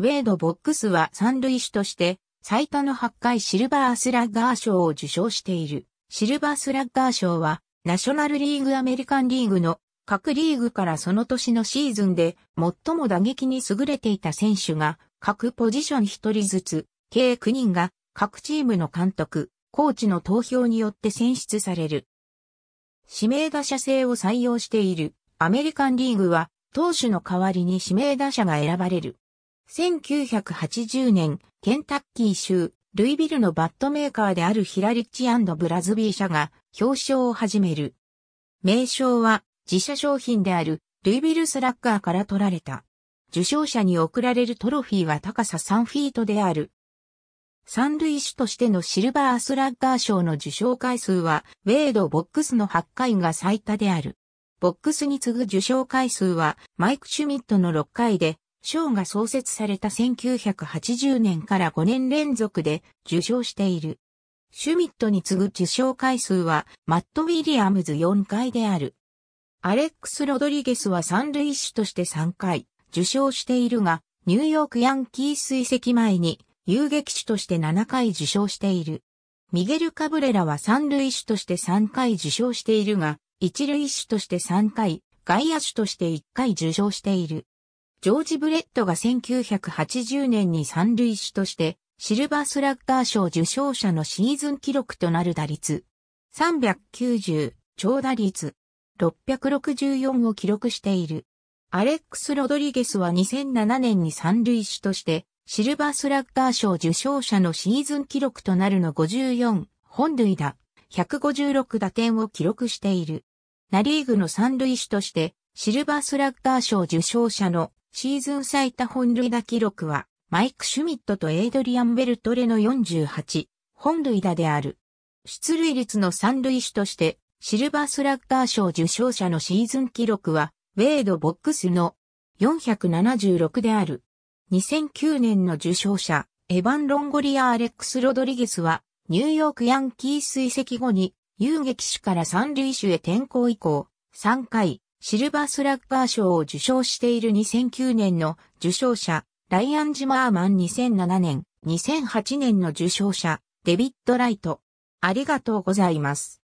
ウェイド・ボックスは三塁手として最多の8回シルバースラッガー賞を受賞している。シルバースラッガー賞はナショナルリーグアメリカンリーグの各リーグからその年のシーズンで最も打撃に優れていた選手が各ポジション1人ずつ計9人が各チームの監督、コーチの投票によって選出される。指名打者制を採用しているアメリカンリーグは投手の代わりに指名打者が選ばれる。1980年、ケンタッキー州、ルイビルのバットメーカーであるヒラリッチブラズビー社が表彰を始める。名称は自社商品であるルイビルスラッガーから取られた。受賞者に贈られるトロフィーは高さ3フィートである。三類種としてのシルバースラッガー賞の受賞回数は、ウェイド・ボックスの8回が最多である。ボックスに次ぐ受賞回数は、マイク・シュミットの6回で、賞が創設された1980年から5年連続で受賞している。シュミットに次ぐ受賞回数はマット・ウィリアムズ4回である。アレックス・ロドリゲスは三塁手として3回受賞しているが、ニューヨークヤンキー水石前に遊撃手として7回受賞している。ミゲル・カブレラは三塁手として3回受賞しているが、一塁手として3回、外野手として1回受賞している。ジョージ・ブレットが1980年に三塁手として、シルバースラッガー賞受賞者のシーズン記録となる打率。390、長打率。664を記録している。アレックス・ロドリゲスは2007年に三塁手として、シルバースラッガー賞受賞者のシーズン記録となるの54、本塁打、156打点を記録している。ナリーグの三塁手として、シルバースラッガー賞受賞者のシーズン最多本塁打記録は、マイク・シュミットとエイドリアン・ベルトレの48本塁打である。出塁率の三塁手として、シルバースラッガー賞受賞者のシーズン記録は、ウェイド・ボックスの476である。2009年の受賞者、エヴァン・ロンゴリア・アレックス・ロドリゲスは、ニューヨーク・ヤンキース移後に、遊撃手から三塁手へ転向以降、3回、シルバースラッガー賞を受賞している2009年の受賞者、ライアン・ジマーマン2007年、2008年の受賞者、デビッド・ライト。ありがとうございます。